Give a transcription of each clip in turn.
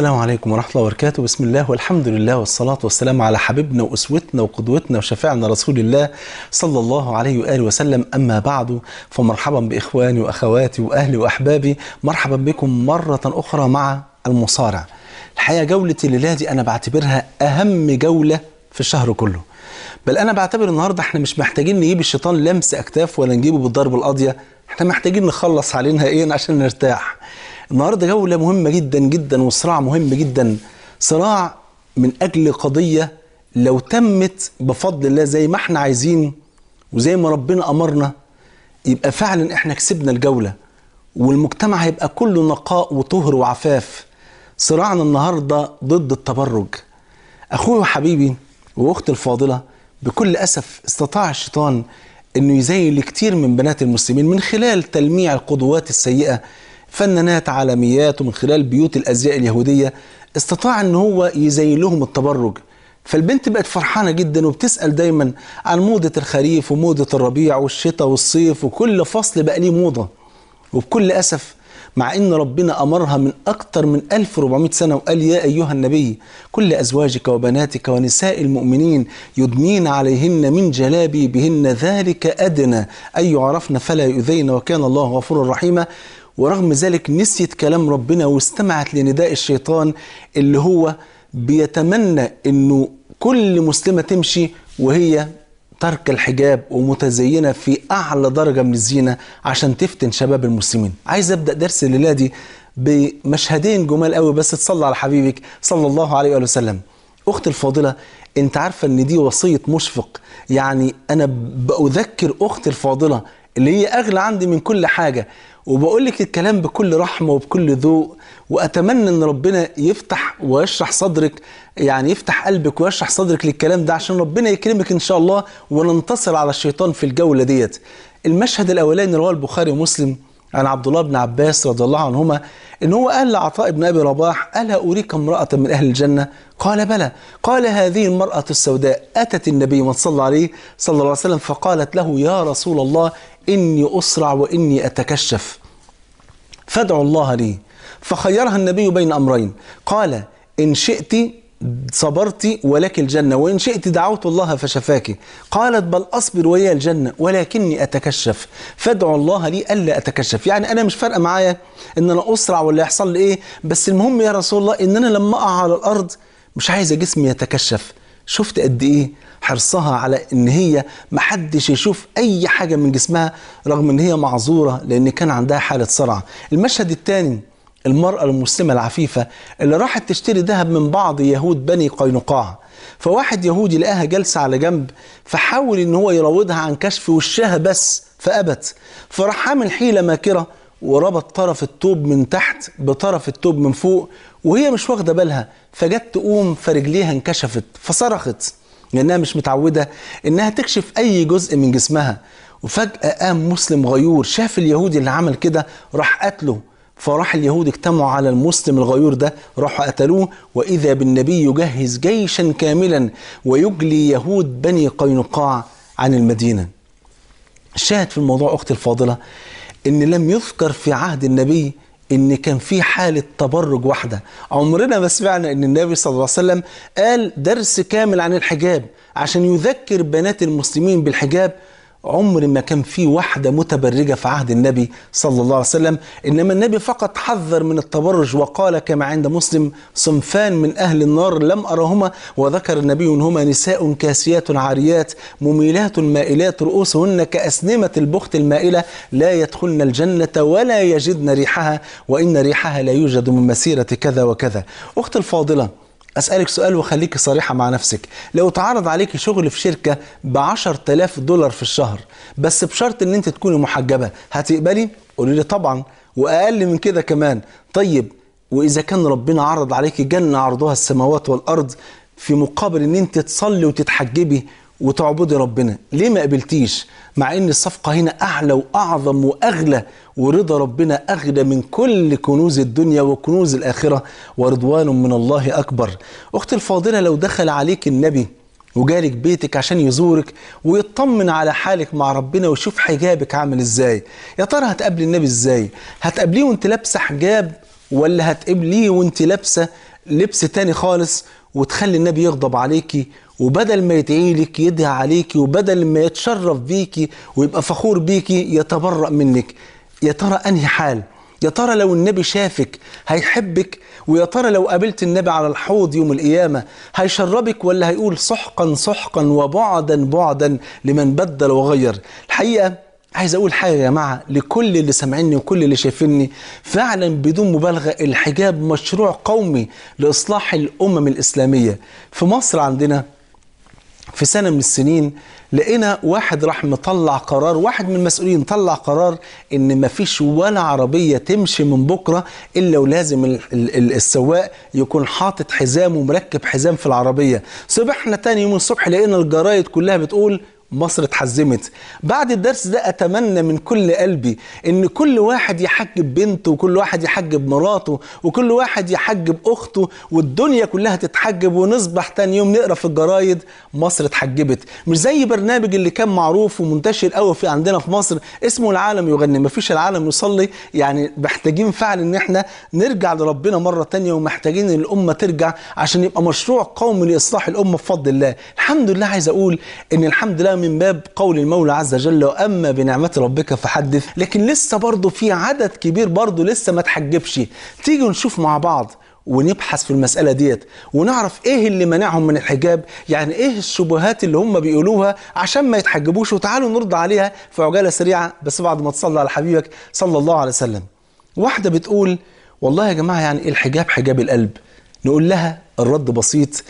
السلام عليكم ورحمة الله وبركاته بسم الله والحمد لله والصلاة والسلام على حبيبنا وأسوتنا وقدوتنا وشفيعنا رسول الله صلى الله عليه وآله وسلم أما بعد فمرحبا بإخواني وأخواتي وأهلي وأحبابي مرحبا بكم مرة أخرى مع المصارع الحقيقة جولة الليلة دي أنا بعتبرها أهم جولة في الشهر كله بل أنا بعتبر النهاردة احنا مش محتاجين نجيب الشيطان لمس أكتاف ولا نجيبه بالضرب القاضية احنا محتاجين نخلص علينا إيه عشان نرتاح النهارده جوله مهمه جدا جدا وصراع مهم جدا صراع من اجل قضيه لو تمت بفضل الله زي ما احنا عايزين وزي ما ربنا امرنا يبقى فعلا احنا كسبنا الجوله والمجتمع هيبقى كله نقاء وطهر وعفاف صراعنا النهارده ضد التبرج اخوي وحبيبي واختي الفاضله بكل اسف استطاع الشيطان انه يزين كتير من بنات المسلمين من خلال تلميع القدوات السيئه فنانات عالميات ومن خلال بيوت الازياء اليهوديه استطاع ان هو يزين لهم التبرج فالبنت بقت فرحانة جدا وبتسأل دايما عن موضة الخريف وموضة الربيع والشتاء والصيف وكل فصل بقى ليه موضة وبكل أسف مع ان ربنا امرها من اكثر من 1400 سنه وقال يا ايها النبي كل ازواجك وبناتك ونساء المؤمنين يدنين عليهن من جلابي بهن ذلك ادنى ان يعرفن فلا يؤذين وكان الله غفورا رحيما ورغم ذلك نسيت كلام ربنا واستمعت لنداء الشيطان اللي هو بيتمنى انه كل مسلمة تمشي وهي ترك الحجاب ومتزينة في أعلى درجة من الزينة عشان تفتن شباب المسلمين عايز أبدأ درس الليلة دي بمشهدين جمال قوي بس تصلي على حبيبك صلى الله عليه وسلم أختي الفاضلة أنت عارفة أن دي وصية مشفق يعني أنا بأذكر أختي الفاضلة اللي هي أغلى عندي من كل حاجة وبقول لك الكلام بكل رحمة وبكل ذوق وأتمنى أن ربنا يفتح ويشرح صدرك يعني يفتح قلبك ويشرح صدرك للكلام ده عشان ربنا يكرمك إن شاء الله وننتصر على الشيطان في الجولة ديت المشهد الأولاني رواه البخاري ومسلم عن عبد الله بن عباس رضي الله عنهما ان هو قال لعطاء بن ابي رباح الا اريك امراه من اهل الجنه قال بلى قال هذه المراه السوداء اتت النبي من صلى عليه صلى الله عليه وسلم فقالت له يا رسول الله إني أسرع وإني أتكشف فادعوا الله لي فخيرها النبي بين أمرين قال إن شئت صبرت ولك الجنة وإن شئت دعوت الله فشفاك قالت بل أصبر ويا الجنة ولكني أتكشف فادعوا الله لي ألا أتكشف يعني أنا مش فارقة معايا إن أنا أسرع ولا يحصل لي إيه بس المهم يا رسول الله إن أنا لما أقع على الأرض مش عايزة جسمي يتكشف شفت قد إيه حرصها على ان هي ما حدش يشوف اي حاجه من جسمها رغم ان هي معذوره لان كان عندها حاله صرع المشهد الثاني المرأة المسلمة العفيفة اللي راحت تشتري ذهب من بعض يهود بني قينقاع فواحد يهودي لقاها جالسة على جنب فحاول ان هو يراودها عن كشف وشها بس فأبت فراح عامل حيلة ماكرة وربط طرف التوب من تحت بطرف التوب من فوق وهي مش واخدة بالها فجت تقوم فرجليها انكشفت فصرخت لانها مش متعوده انها تكشف اي جزء من جسمها وفجاه قام مسلم غيور شاف اليهودي اللي عمل كده راح قتله فراح اليهود اجتمعوا على المسلم الغيور ده راحوا قتلوه واذا بالنبي يجهز جيشا كاملا ويجلي يهود بني قينقاع عن المدينه الشاهد في الموضوع اختي الفاضله ان لم يذكر في عهد النبي ان كان في حاله تبرج واحده عمرنا ما سمعنا ان النبي صلى الله عليه وسلم قال درس كامل عن الحجاب عشان يذكر بنات المسلمين بالحجاب عمر ما كان في واحدة متبرجة في عهد النبي صلى الله عليه وسلم إنما النبي فقط حذر من التبرج وقال كما عند مسلم صنفان من أهل النار لم أرهما وذكر النبي هما نساء كاسيات عاريات مميلات مائلات رؤوسهن كأسنمة البخت المائلة لا يدخلن الجنة ولا يجدن ريحها وإن ريحها لا يوجد من مسيرة كذا وكذا أخت الفاضلة أسألك سؤال وخليك صريحة مع نفسك لو اتعرض عليك شغل في شركة ب 10000 دولار في الشهر بس بشرط ان انت تكوني محجبة هتقبلي؟ قولي لي طبعا وأقل من كده كمان طيب وإذا كان ربنا عرض عليك جنة عرضها السماوات والأرض في مقابل ان انت تصلي وتتحجبي وتعبدي ربنا ليه ما قبلتيش مع ان الصفقة هنا اعلى واعظم واغلى ورضا ربنا اغلى من كل كنوز الدنيا وكنوز الاخرة ورضوان من الله اكبر اختي الفاضلة لو دخل عليك النبي وجالك بيتك عشان يزورك ويطمن على حالك مع ربنا ويشوف حجابك عامل ازاي يا ترى هتقابلي النبي ازاي هتقابليه وانت لابسه حجاب ولا هتقابليه وانت لابسه لبس تاني خالص وتخلي النبي يغضب عليكي وبدل ما يتعيلك يدعي عليك وبدل ما يتشرف بيك ويبقى فخور بيك يتبرأ منك يا ترى أنهي حال يا ترى لو النبي شافك هيحبك ويا ترى لو قابلت النبي على الحوض يوم القيامة هيشربك ولا هيقول سحقا سحقا وبعدا بعدا لمن بدل وغير الحقيقة عايز اقول حاجه يا جماعه لكل اللي سامعيني وكل اللي شايفيني فعلا بدون مبالغه الحجاب مشروع قومي لاصلاح الامم الاسلاميه في مصر عندنا في سنة من السنين لقينا واحد راح مطلع قرار واحد من المسؤولين طلع قرار ان مفيش ولا عربية تمشي من بكرة الا ولازم السواق يكون حاطط حزام ومركب حزام في العربية صبحنا تاني يوم الصبح لقينا الجرايد كلها بتقول مصر اتحزمت بعد الدرس ده اتمنى من كل قلبي ان كل واحد يحجب بنته وكل واحد يحجب مراته وكل واحد يحجب اخته والدنيا كلها تتحجب ونصبح تاني يوم نقرا في الجرايد مصر اتحجبت مش زي برنامج اللي كان معروف ومنتشر قوي في عندنا في مصر اسمه العالم يغني مفيش العالم يصلي يعني محتاجين فعلا ان احنا نرجع لربنا مره تانية ومحتاجين ان الامه ترجع عشان يبقى مشروع قومي لاصلاح الامه بفضل الله الحمد لله عايز اقول ان الحمد لله من باب قول المولى عز وجل واما بنعمه ربك فحدث لكن لسه برضه في عدد كبير برضه لسه ما تحجبش تيجي نشوف مع بعض ونبحث في المسألة ديت ونعرف ايه اللي منعهم من الحجاب يعني ايه الشبهات اللي هم بيقولوها عشان ما يتحجبوش وتعالوا نرضى عليها في عجالة سريعة بس بعد ما تصلي على حبيبك صلى الله عليه وسلم واحدة بتقول والله يا جماعة يعني إيه الحجاب حجاب القلب نقول لها الرد بسيط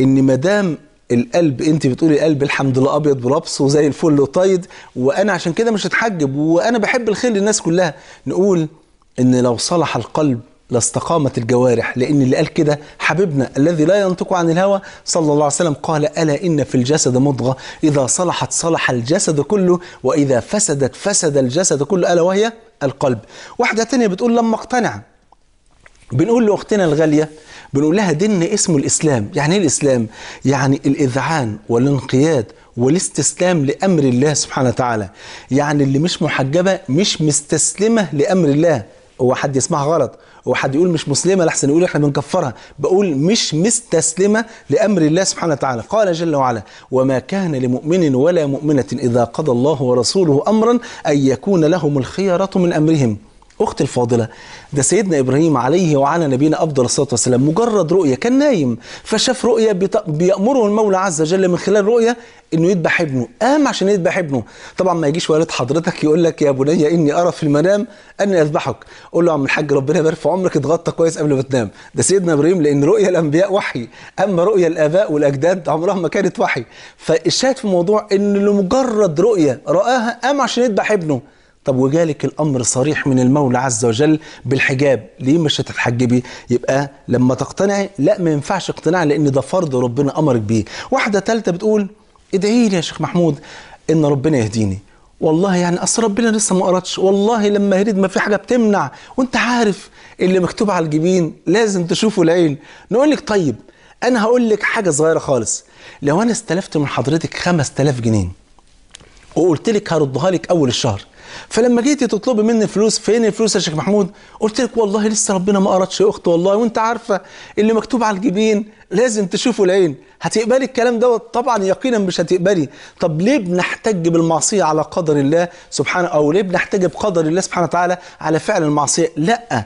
ان مدام القلب انت بتقولي القلب الحمد لله ابيض بلبس وزي الفل وطيد وانا عشان كده مش هتحجب وانا بحب الخير للناس كلها نقول ان لو صلح القلب لاستقامت الجوارح لان اللي قال كده حبيبنا الذي لا ينطق عن الهوى صلى الله عليه وسلم قال الا ان في الجسد مضغه اذا صلحت صلح الجسد كله واذا فسدت فسد الجسد كله الا وهي القلب واحده تانية بتقول لما اقتنع بنقول لاختنا الغاليه بنقول لها دين اسمه الإسلام يعني إيه الإسلام؟ يعني الإذعان والانقياد والاستسلام لأمر الله سبحانه وتعالى يعني اللي مش محجبة مش مستسلمة لأمر الله هو حد يسمعها غلط هو حد يقول مش مسلمة لحسن يقول احنا بنكفرها بقول مش مستسلمة لأمر الله سبحانه وتعالى قال جل وعلا وما كان لمؤمن ولا مؤمنة إذا قضى الله ورسوله أمرا أن يكون لهم الخيرة من أمرهم اختي الفاضله ده سيدنا ابراهيم عليه وعلى نبينا افضل الصلاه والسلام مجرد رؤيه كان نايم فشاف رؤيه بيامره المولى عز وجل من خلال رؤيه انه يذبح ابنه قام عشان يذبح ابنه طبعا ما يجيش والد حضرتك يقول لك يا بني اني ارى في المنام اني اذبحك قول له يا عم الحاج ربنا يبارك في عمرك اتغطى كويس قبل ما تنام ده سيدنا ابراهيم لان رؤية الانبياء وحي اما رؤية الاباء والاجداد عمرها ما كانت وحي فالشاهد في الموضوع ان لمجرد رؤيه راها قام عشان يذبح ابنه طب وجالك الامر صريح من المولى عز وجل بالحجاب ليه مش هتتحجبي يبقى لما تقتنعي لا ما ينفعش اقتناع لان ده فرض ربنا امرك بيه واحده ثالثه بتقول ادعي لي يا شيخ محمود ان ربنا يهديني والله يعني اصل ربنا لسه ما قرتش والله لما يريد ما في حاجه بتمنع وانت عارف اللي مكتوب على الجبين لازم تشوفه العين نقول لك طيب انا هقول لك حاجه صغيره خالص لو انا استلفت من حضرتك 5000 جنيه وقلت لك هردها لك اول الشهر فلما جيتي تطلبي مني فلوس فين الفلوس يا شيخ محمود قلت لك والله لسه ربنا ما قرتش يا اخت والله وانت عارفه اللي مكتوب على الجبين لازم تشوفه العين هتقبلي الكلام دوت طبعا يقينا مش هتقبلي طب ليه بنحتج بالمعصيه على قدر الله سبحانه او ليه بنحتج بقدر الله سبحانه وتعالى على فعل المعصيه لا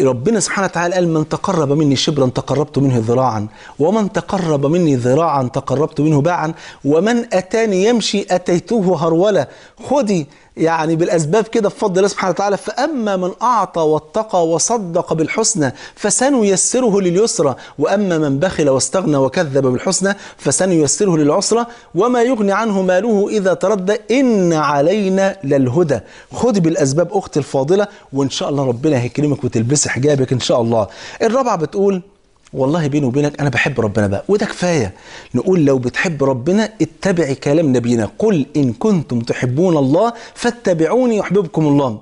ربنا سبحانه وتعالى قال من تقرب مني شبرا تقربت منه ذراعا ومن تقرب مني ذراعا تقربت منه باعا ومن أتاني يمشي أتيته هرولة خدي يعني بالأسباب كده بفضل الله سبحانه وتعالى فأما من أعطى واتقى وصدق بالحسنى فسنيسره لليسرى وأما من بخل واستغنى وكذب بالحسنى فسنيسره للعسرى وما يغني عنه ماله إذا تردى إن علينا للهدى خذ بالأسباب أختي الفاضلة وإن شاء الله ربنا هيكرمك وتلبسي حجابك إن شاء الله الرابعة بتقول والله بيني وبينك انا بحب ربنا بقى وده كفايه نقول لو بتحب ربنا اتبع كلام نبينا قل ان كنتم تحبون الله فاتبعوني يحببكم الله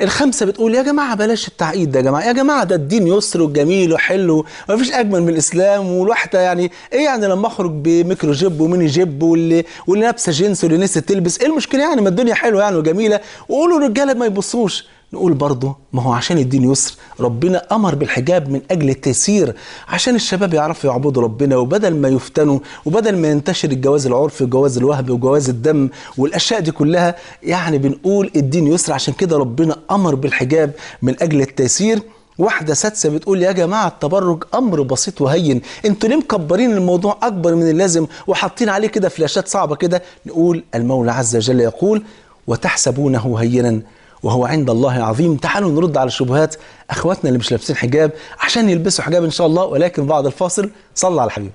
الخمسه بتقول يا جماعه بلاش التعقيد ده يا جماعه يا جماعه ده الدين يسر وجميل وحلو فيش اجمل من الاسلام والواحده يعني ايه يعني لما اخرج بميكرو جيب وميني جيب واللي واللي لابسه جينز واللي نسيت تلبس ايه المشكله يعني ما الدنيا حلوه يعني وجميله وقولوا الرجاله ما يبصوش نقول برضه ما هو عشان يديني يسر ربنا امر بالحجاب من اجل التيسير عشان الشباب يعرفوا يعبدوا ربنا وبدل ما يفتنوا وبدل ما ينتشر الجواز العرفي وجواز الوهب وجواز الدم والاشياء دي كلها يعني بنقول الدين يسر عشان كده ربنا امر بالحجاب من اجل التيسير واحدة سادسة بتقول يا جماعة التبرج أمر بسيط وهين انتوا ليه مكبرين الموضوع أكبر من اللازم وحاطين عليه كده فلاشات صعبة كده نقول المولى عز وجل يقول وتحسبونه هينا وهو عند الله عظيم تعالوا نرد على الشبهات اخواتنا اللي مش لابسين حجاب عشان يلبسوا حجاب ان شاء الله ولكن بعد الفاصل صلى على الحبيب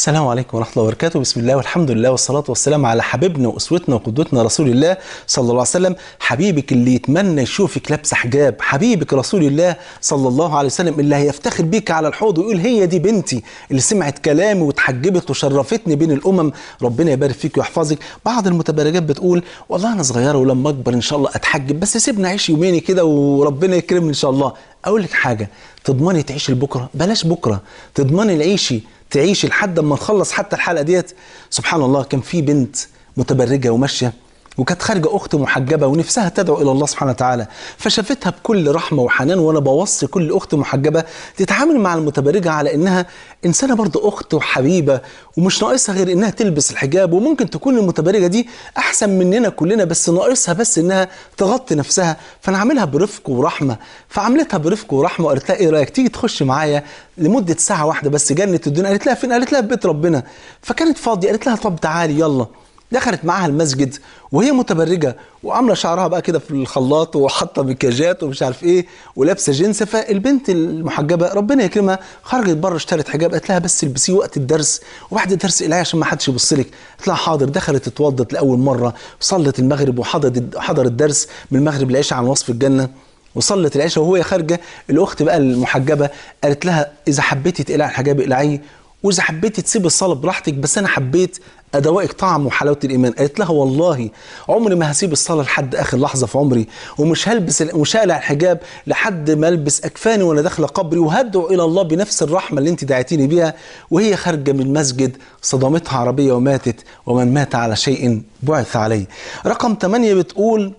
السلام عليكم ورحمة الله وبركاته بسم الله والحمد لله والصلاة والسلام على حبيبنا وأسوتنا وقدوتنا رسول الله صلى الله عليه وسلم حبيبك اللي يتمنى يشوفك لابسة حجاب حبيبك رسول الله صلى الله عليه وسلم اللي هيفتخر بيك على الحوض ويقول هي دي بنتي اللي سمعت كلامي وتحجبت وشرفتني بين الأمم ربنا يبارك فيك ويحفظك بعض المتبرجات بتقول والله أنا صغيرة ولما أكبر إن شاء الله أتحجب بس سيبنا عيش يومين كده وربنا يكرمني إن شاء الله أقول لك حاجة تضمني تعيشي لبكرة بلاش بكرة تضمني العيشي تعيش لحد ما نخلص حتى الحلقه ديت سبحان الله كان في بنت متبرجه وماشيه وكانت خارجه اخت محجبه ونفسها تدعو الى الله سبحانه وتعالى فشافتها بكل رحمه وحنان وانا بوصي كل اخت محجبه تتعامل مع المتبرجه على انها انسانه برضه اخت وحبيبه ومش ناقصها غير انها تلبس الحجاب وممكن تكون المتبرجه دي احسن مننا كلنا بس ناقصها بس انها تغطي نفسها فنعملها برفق ورحمه فعملتها برفق ورحمه وقالت لها ايه رايك تيجي تخش معايا لمده ساعه واحده بس جنه الدنيا قالت لها فين قالت لها في بيت ربنا فكانت فاضيه قالت لها طب تعالي يلا دخلت معاها المسجد وهي متبرجه وعامله شعرها بقى كده في الخلاط وحاطه بكاجات ومش عارف ايه ولابسه جنس فالبنت المحجبه ربنا يكرمها خرجت بره اشترت حجاب قالت لها بس البسيه وقت الدرس وبعد الدرس العي عشان ما حدش يبص لك قالت لها حاضر دخلت اتوضت لاول مره صلت المغرب وحضرت حضر الدرس من المغرب العشاء عن وصف الجنه وصلت العشاء وهي خارجه الاخت بقى المحجبه قالت لها اذا حبيتي تقلعي الحجاب اقلعيه واذا حبيتي تسيب الصلاه براحتك بس انا حبيت ادوائك طعم وحلاوه الايمان قالت لها والله عمري ما هسيب الصلاه لحد اخر لحظه في عمري ومش هلبس مش هقلع الحجاب لحد ما البس اكفاني وانا داخله قبري وهدعو الى الله بنفس الرحمه اللي انت دعيتيني بيها وهي خارجه من مسجد صدمتها عربيه وماتت ومن مات على شيء بعث عليه رقم 8 بتقول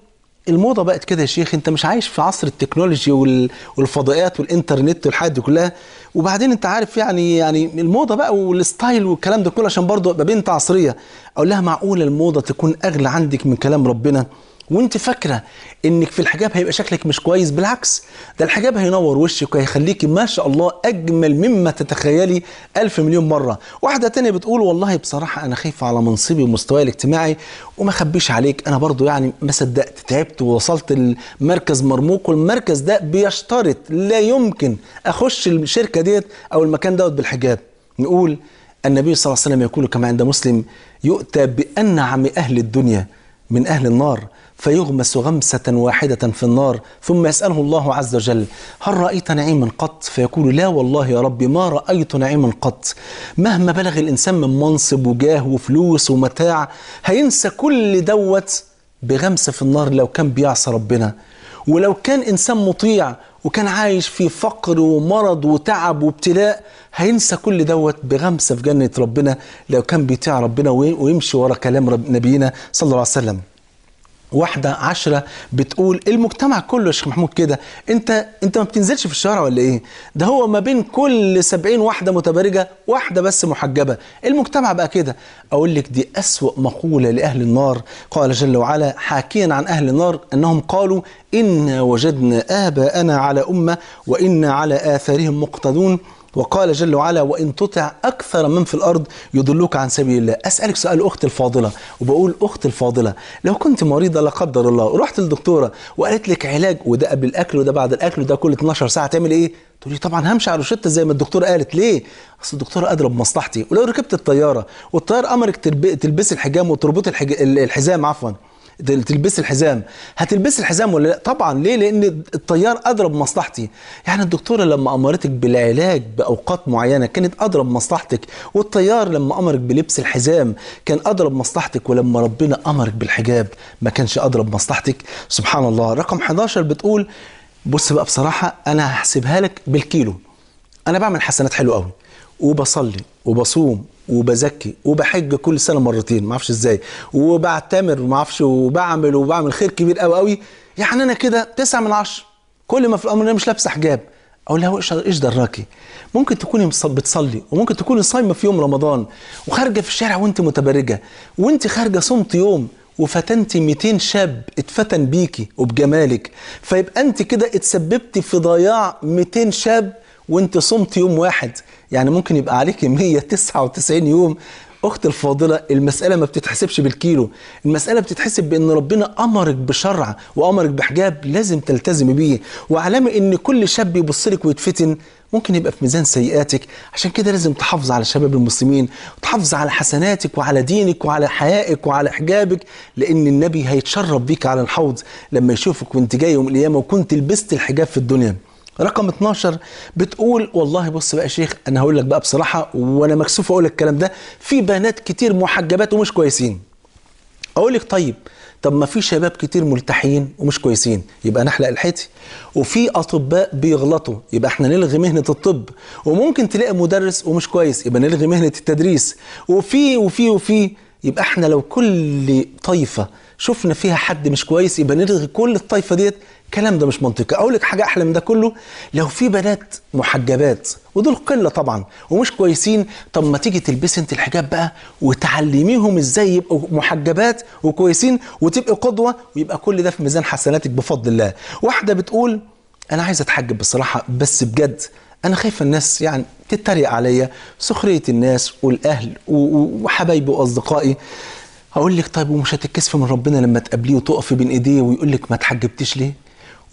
الموضه بقت كده يا شيخ انت مش عايش في عصر التكنولوجي والفضائيات والانترنت والحاجات دي كلها وبعدين انت عارف يعني يعني الموضه بقى والستايل والكلام ده كله عشان برضه ابقى بنت عصريه اقول لها معقوله الموضه تكون اغلى عندك من كلام ربنا وانت فاكره انك في الحجاب هيبقى شكلك مش كويس بالعكس ده الحجاب هينور وشك وهيخليكي ما شاء الله اجمل مما تتخيلي الف مليون مره واحده تانية بتقول والله بصراحه انا خايفه على منصبي ومستواي الاجتماعي وما اخبيش عليك انا برضو يعني ما صدقت تعبت ووصلت لمركز مرموق والمركز ده بيشترط لا يمكن اخش الشركه ديت او المكان دوت بالحجاب نقول النبي صلى الله عليه وسلم يقول كما عند مسلم يؤتى بانعم اهل الدنيا من اهل النار فيغمس غمسة واحدة في النار ثم يسأله الله عز وجل هل رأيت نعيما قط فيقول لا والله يا ربي ما رأيت نعيما قط مهما بلغ الإنسان من منصب وجاه وفلوس ومتاع هينسى كل دوت بغمسة في النار لو كان بيعصى ربنا ولو كان إنسان مطيع وكان عايش في فقر ومرض وتعب وابتلاء هينسى كل دوت بغمسة في جنة ربنا لو كان بيطيع ربنا ويمشي ورا كلام نبينا صلى الله عليه وسلم واحدة عشرة بتقول المجتمع كله يا شيخ محمود كده انت انت ما بتنزلش في الشارع ولا ايه ده هو ما بين كل سبعين واحدة متبرجة واحدة بس محجبة المجتمع بقى كده اقول لك دي اسوأ مقولة لأهل النار قال جل وعلا حاكيا عن أهل النار أنهم قالوا إنا وجدنا آباءنا على أمة وإنا على آثارهم مقتدون وقال جل وعلا وإن تطع أكثر من في الأرض يضلوك عن سبيل الله أسألك سؤال أختي الفاضلة وبقول أختي الفاضلة لو كنت مريضة لا قدر الله ورحت للدكتورة وقالت لك علاج وده قبل الأكل وده بعد الأكل وده كل 12 ساعة تعمل إيه تقول لي طبعا همشي على روشته زي ما الدكتوره قالت ليه اصل الدكتوره قادره بمصلحتي ولو ركبت الطياره والطيار امرك تلبسي الحجام وتربطي الحزام عفوا تلبس الحزام هتلبس الحزام ولا لا طبعا ليه لان الطيار اضرب مصلحتي يعني الدكتوره لما امرتك بالعلاج باوقات معينه كانت اضرب مصلحتك والطيار لما امرك بلبس الحزام كان اضرب مصلحتك ولما ربنا امرك بالحجاب ما كانش اضرب مصلحتك سبحان الله رقم 11 بتقول بص بقى بصراحه انا هحسبها لك بالكيلو انا بعمل حسنات حلوه قوي وبصلي وبصوم وبزكي وبحج كل سنه مرتين ما اعرفش ازاي وبعتمر ما اعرفش وبعمل وبعمل خير كبير قوي قوي يعني انا كده تسعة من عشرة كل ما في الامر انا مش لابسه حجاب اقول لها ايش دراكي ممكن تكوني بتصلي وممكن تكوني صايمه في يوم رمضان وخارجه في الشارع وانت متبرجه وانت خارجه صمت يوم وفتنتي 200 شاب اتفتن بيكي وبجمالك فيبقى انت كده اتسببتي في ضياع 200 شاب وانت صمت يوم واحد يعني ممكن يبقى عليكي 199 يوم اختي الفاضله المساله ما بتتحسبش بالكيلو المساله بتتحسب بان ربنا امرك بشرع وامرك بحجاب لازم تلتزم بيه واعلمي ان كل شاب يبص لك ويتفتن ممكن يبقى في ميزان سيئاتك عشان كده لازم تحافظ على شباب المسلمين وتحافظ على حسناتك وعلى دينك وعلى حيائك وعلى حجابك لان النبي هيتشرب بيك على الحوض لما يشوفك وانت جاي يوم القيامه وكنت لبست الحجاب في الدنيا رقم 12 بتقول والله بص بقى يا شيخ انا هقول لك بقى بصراحه وانا مكسوف اقول لك الكلام ده في بنات كتير محجبات ومش كويسين اقول لك طيب طب ما في شباب كتير ملتحين ومش كويسين يبقى نحلق الحيتي وفي اطباء بيغلطوا يبقى احنا نلغي مهنه الطب وممكن تلاقي مدرس ومش كويس يبقى نلغي مهنه التدريس وفي وفي وفي يبقى احنا لو كل طائفه شفنا فيها حد مش كويس يبقى نلغي كل الطائفه ديت الكلام ده مش منطقي اقول لك حاجه احلى من ده كله لو في بنات محجبات ودول قله طبعا ومش كويسين طب ما تيجي تلبسي انت الحجاب بقى وتعلميهم ازاي يبقوا محجبات وكويسين وتبقي قدوه ويبقى كل ده في ميزان حسناتك بفضل الله واحده بتقول انا عايزه اتحجب بصراحه بس بجد انا خايف الناس يعني تتريق عليا سخريه الناس والاهل وحبايبي واصدقائي اقول لك طيب ومش هتتكسف من ربنا لما تقابليه وتقفي بين ايديه ويقول لك ما تحجبتيش ليه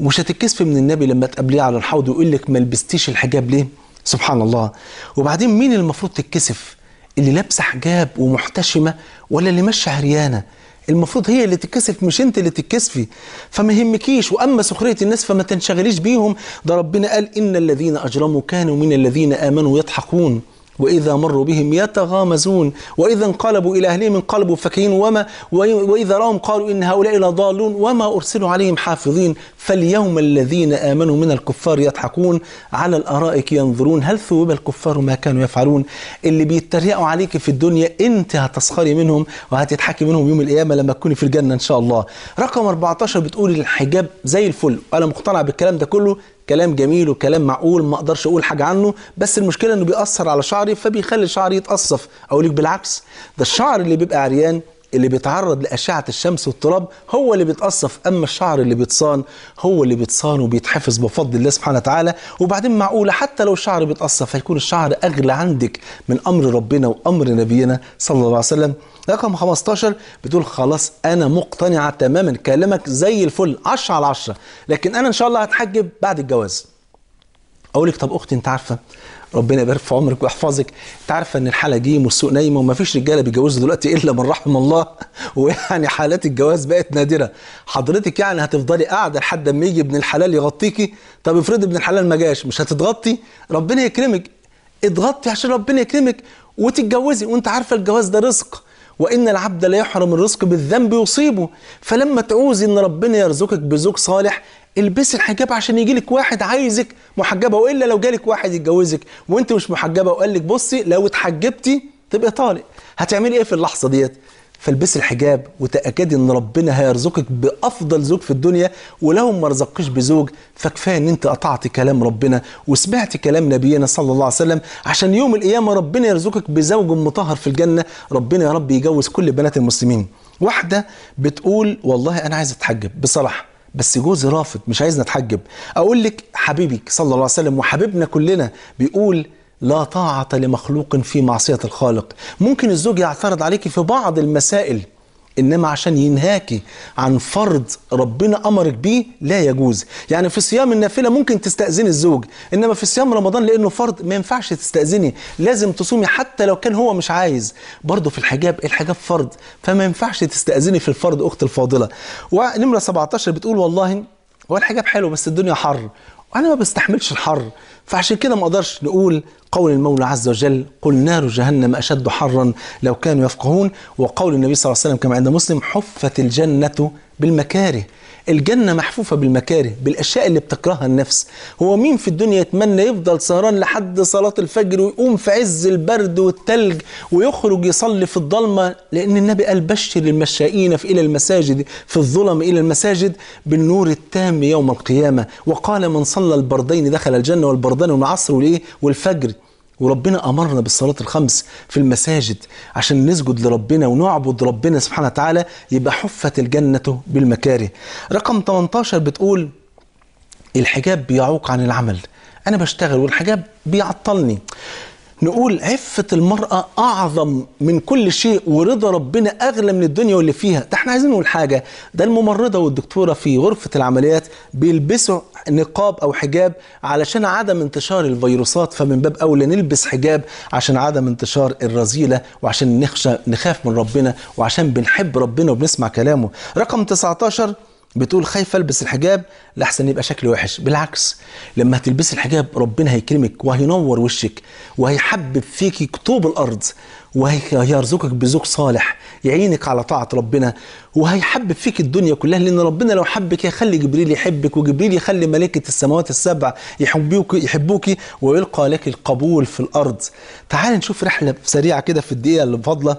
ومش هتتكسف من النبي لما تقابليه على الحوض ويقول لك ما لبستيش الحجاب ليه سبحان الله وبعدين مين المفروض تتكسف اللي لابسه حجاب ومحتشمه ولا اللي ماشيه عريانه المفروض هي اللي تتكسف مش انت اللي تتكسفي فما يهمكيش واما سخريه الناس فما تنشغليش بيهم ده ربنا قال ان الذين اجرموا كانوا من الذين امنوا يضحكون وإذا مروا بهم يتغامزون وإذا انقلبوا إلى أهلهم انقلبوا فكين وما وإذا رأهم قالوا إن هؤلاء لضالون وما أرسلوا عليهم حافظين فاليوم الذين آمنوا من الكفار يضحكون على الأرائك ينظرون هل ثوب الكفار ما كانوا يفعلون اللي بيتريقوا عليك في الدنيا أنت هتسخري منهم وهتضحكي منهم يوم القيامة لما تكوني في الجنة إن شاء الله رقم 14 بتقول الحجاب زي الفل أنا مقتنع بالكلام ده كله كلام جميل وكلام معقول ما اقدرش اقول حاجه عنه بس المشكله انه بيأثر على شعري فبيخلي شعري يتقصف اقول لك بالعكس ده الشعر اللي بيبقى عريان اللي بيتعرض لأشعة الشمس والتراب هو اللي بيتقصف أما الشعر اللي بيتصان هو اللي بيتصان وبيتحفظ بفضل الله سبحانه وتعالى وبعدين معقولة حتى لو الشعر بيتقصف هيكون الشعر أغلى عندك من أمر ربنا وأمر نبينا صلى الله عليه وسلم رقم 15 بتقول خلاص أنا مقتنعة تماما كلامك زي الفل 10 على 10 لكن أنا إن شاء الله هتحجب بعد الجواز اقول لك طب اختي انت عارفه ربنا يبارك في عمرك ويحفظك انت عارفه ان الحاله دي والسوق نايمه وما فيش رجاله بيتجوزوا دلوقتي الا من رحم الله ويعني حالات الجواز بقت نادره حضرتك يعني هتفضلي قاعده لحد ما يجي ابن الحلال يغطيكي طب افرضي ابن الحلال ما جاش مش هتتغطي ربنا يكرمك اتغطي عشان ربنا يكرمك وتتجوزي وانت عارفه الجواز ده رزق وان العبد لا يحرم الرزق بالذنب يصيبه فلما تعوزي ان ربنا يرزقك بزوج صالح البسي الحجاب عشان يجي لك واحد عايزك محجبه والا لو جالك واحد يتجوزك وانت مش محجبه وقال لك بصي لو اتحجبتي تبقى طالق هتعملي ايه في اللحظه ديت فالبسي الحجاب وتاكدي ان ربنا هيرزقك بافضل زوج في الدنيا ولو ما رزقكش بزوج فكفايه ان انت قطعت كلام ربنا وسمعت كلام نبينا صلى الله عليه وسلم عشان يوم القيامه ربنا يرزقك بزوج مطهر في الجنه ربنا يا رب يجوز كل بنات المسلمين واحده بتقول والله انا عايزه اتحجب بصراحه بس جوزي رافض مش عايزنا اتحجب اقول لك حبيبي صلى الله عليه وسلم وحبيبنا كلنا بيقول لا طاعة لمخلوق في معصية الخالق ممكن الزوج يعترض عليك في بعض المسائل انما عشان ينهاكي عن فرض ربنا امرك بيه لا يجوز يعني في صيام النافله ممكن تستاذني الزوج انما في صيام رمضان لانه فرض ما ينفعش تستاذني لازم تصومي حتى لو كان هو مش عايز برضه في الحجاب الحجاب فرض فما ينفعش تستاذني في الفرض اخت الفاضله ونمره 17 بتقول والله هو الحجاب حلو بس الدنيا حر وانا ما بستحملش الحر فعشان كده ما اقدرش نقول قول المولى عز وجل قل نار جهنم اشد حرا لو كانوا يفقهون وقول النبي صلى الله عليه وسلم كما عند مسلم حفت الجنه بالمكاره الجنة محفوفة بالمكاره بالأشياء اللي بتكرهها النفس هو مين في الدنيا يتمنى يفضل سهران لحد صلاة الفجر ويقوم في عز البرد والتلج ويخرج يصلي في الضلمة لأن النبي قال بشر المشائين في إلى المساجد في الظلم إلى المساجد بالنور التام يوم القيامة وقال من صلى البردين دخل الجنة والبردان والعصر والإيه والفجر وربنا امرنا بالصلاه الخمس في المساجد عشان نسجد لربنا ونعبد ربنا سبحانه وتعالى يبقى حفت الجنه بالمكاره رقم 18 بتقول الحجاب بيعوق عن العمل انا بشتغل والحجاب بيعطلني نقول عفة المرأة أعظم من كل شيء ورضا ربنا أغلى من الدنيا واللي فيها ده احنا عايزين نقول حاجة ده الممرضة والدكتورة في غرفة العمليات بيلبسوا نقاب أو حجاب علشان عدم انتشار الفيروسات فمن باب أولى نلبس حجاب عشان عدم انتشار الرذيلة وعشان نخشى نخاف من ربنا وعشان بنحب ربنا وبنسمع كلامه رقم 19 بتقول خايفه البس الحجاب لاحسن يبقى شكلي وحش بالعكس لما هتلبسي الحجاب ربنا هيكرمك وهينور وشك وهيحبب فيكي كتوب الارض وهيرزقك بزوج صالح يعينك على طاعه ربنا وهيحبب فيك الدنيا كلها لان ربنا لو حبك هيخلي جبريل يحبك وجبريل يخلي ملكه السماوات السبع يحبوك يحبوك ويلقى لك القبول في الارض تعال نشوف رحله سريعه كده في الدقيقه اللي فاضله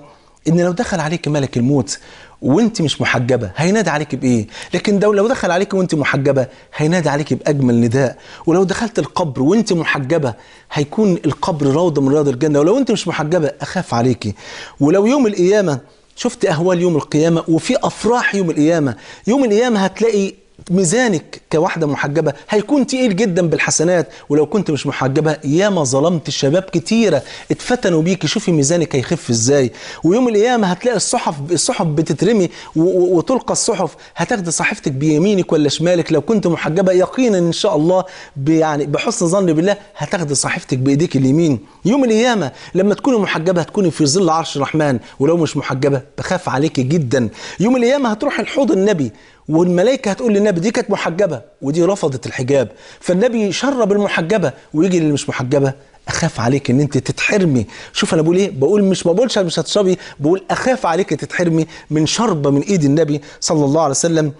ان لو دخل عليك ملك الموت وانت مش محجبه هينادي عليك بايه لكن ده لو دخل عليك وانت محجبه هينادي عليك باجمل نداء ولو دخلت القبر وانت محجبه هيكون القبر روضه من رياض الجنه ولو انت مش محجبه اخاف عليك ولو يوم القيامه شفت اهوال يوم القيامه وفي افراح يوم القيامه يوم القيامه هتلاقي ميزانك كواحده محجبه هيكون تقيل جدا بالحسنات ولو كنت مش محجبه ياما ظلمت الشباب كتيره اتفتنوا بيكي شوفي ميزانك هيخف ازاي ويوم القيامه هتلاقي الصحف الصحف بتترمي وتلقى الصحف هتاخدي صحيفتك بيمينك ولا شمالك لو كنت محجبه يقينا ان شاء الله يعني بحسن ظن بالله هتاخدي صحيفتك بايديك اليمين يوم القيامه لما تكوني محجبه هتكوني في ظل عرش الرحمن ولو مش محجبه بخاف عليكي جدا يوم القيامه هتروحي لحوض النبي والملائكة هتقول للنبي دي كانت محجبة ودي رفضت الحجاب فالنبي شرب المحجبة ويجي للي مش محجبة اخاف عليك ان انت تتحرمي شوف انا بقول ايه بقول مش ما بقولش مش هتشربي بقول اخاف عليك تتحرمي من شربة من ايد النبي صلى الله عليه وسلم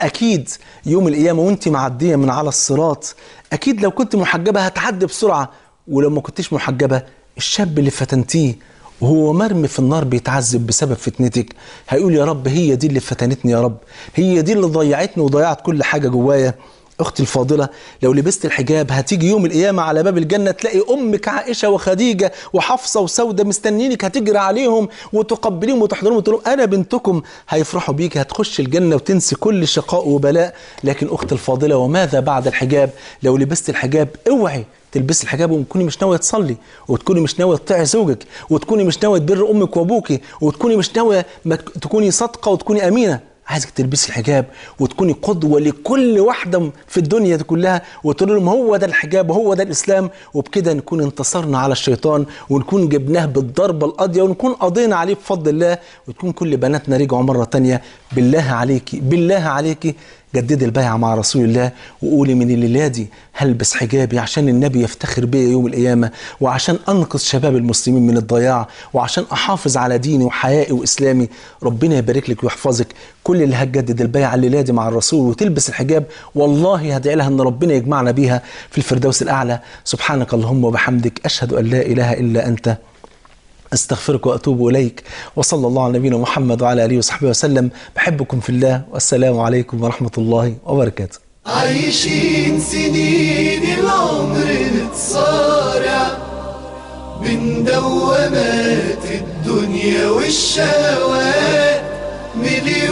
اكيد يوم القيامة وانت معدية من على الصراط اكيد لو كنت محجبة هتعدي بسرعة ولو ما كنتش محجبة الشاب اللي فتنتيه وهو مرمي في النار بيتعذب بسبب فتنتك هيقول يا رب هي دي اللي فتنتني يا رب هي دي اللي ضيعتني وضيعت كل حاجه جوايا اختي الفاضله لو لبست الحجاب هتيجي يوم القيامه على باب الجنه تلاقي امك عائشه وخديجه وحفصه وسوده مستنينك هتجري عليهم وتقبليهم وتحضرهم وتقول لهم انا بنتكم هيفرحوا بيك هتخش الجنه وتنسي كل شقاء وبلاء لكن اختي الفاضله وماذا بعد الحجاب لو لبست الحجاب اوعي تلبسي الحجاب وتكوني مش ناويه تصلي وتكوني مش ناويه تطيعي زوجك وتكوني مش ناويه تبر امك وابوكي وتكوني مش ناويه تكوني صادقه وتكوني امينه عايزك تلبسي الحجاب وتكوني قدوه لكل واحده في الدنيا دي كلها وتقول لهم هو ده الحجاب وهو ده الاسلام وبكده نكون انتصرنا على الشيطان ونكون جبناه بالضربه القاضيه ونكون قضينا عليه بفضل الله وتكون كل بناتنا رجعوا مره تانية بالله عليكي بالله عليكي جددي البيعة مع رسول الله وقولي من الليلة دي هلبس حجابي عشان النبي يفتخر بيا يوم القيامة وعشان أنقذ شباب المسلمين من الضياع وعشان أحافظ على ديني وحيائي وإسلامي ربنا يبارك لك ويحفظك كل اللي هتجدد البيعة الليلة دي مع الرسول وتلبس الحجاب والله هدعي لها أن ربنا يجمعنا بيها في الفردوس الأعلى سبحانك اللهم وبحمدك أشهد أن لا إله إلا أنت أستغفرك وأتوب إليك وصلى الله على نبينا محمد وعلى آله وصحبه وسلم بحبكم في الله والسلام عليكم ورحمة الله وبركاته عايشين سنين العمر نتصارع من دوامات الدنيا والشهوات مليون